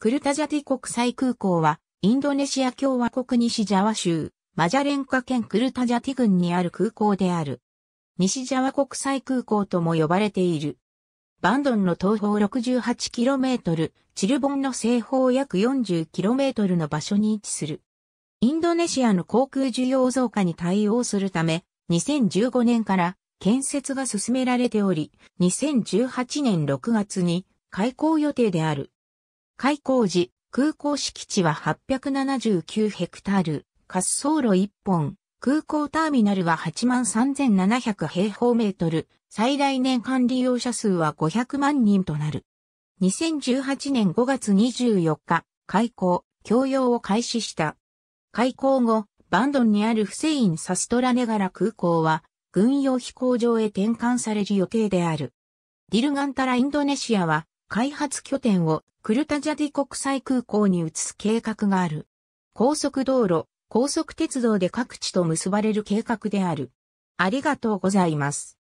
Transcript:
クルタジャティ国際空港は、インドネシア共和国西ジャワ州、マジャレンカ県クルタジャティ郡にある空港である。西ジャワ国際空港とも呼ばれている。バンドンの東方 68km、チルボンの西方約 40km の場所に位置する。インドネシアの航空需要増加に対応するため、2015年から建設が進められており、2018年6月に開港予定である。開港時、空港敷地は879ヘクタール、滑走路1本、空港ターミナルは83,700平方メートル、最大年間利用者数は500万人となる。2018年5月24日、開港、供用を開始した。開港後、バンドンにあるフセイン・サストラネガラ空港は、軍用飛行場へ転換される予定である。ディルガンタラインドネシアは、開発拠点をクルタジャディ国際空港に移す計画がある。高速道路、高速鉄道で各地と結ばれる計画である。ありがとうございます。